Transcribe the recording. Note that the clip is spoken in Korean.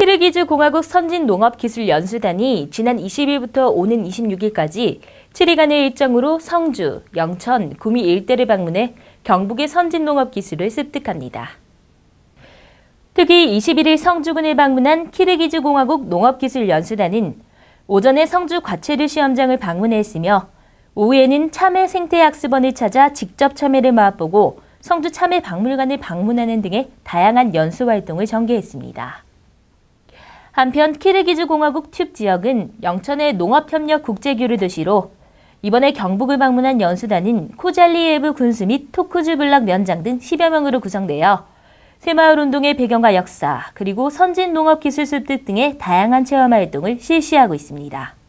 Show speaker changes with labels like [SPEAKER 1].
[SPEAKER 1] 키르기즈 공화국 선진 농업 기술 연수단이 지난 20일부터 오는 26일까지 7일간의 일정으로 성주, 영천, 구미 일대를 방문해 경북의 선진 농업 기술을 습득합니다. 특히 21일 성주군을 방문한 키르기즈 공화국 농업기술연수단은 오전에 성주 과체류 시험장을 방문했으며 오후에는 참외 생태학습원을 찾아 직접 참외를 맛보고 성주 참외 박물관을 방문하는 등의 다양한 연수 활동을 전개했습니다. 한편 키르기즈 공화국 튜브 지역은 영천의 농업협력 국제교류 도시로 이번에 경북을 방문한 연수단인 코잘리예브 군수 및 토크즈 블락 면장 등 10여 명으로 구성되어 새마을 운동의 배경과 역사, 그리고 선진 농업 기술 습득 등의 다양한 체험 활동을 실시하고 있습니다.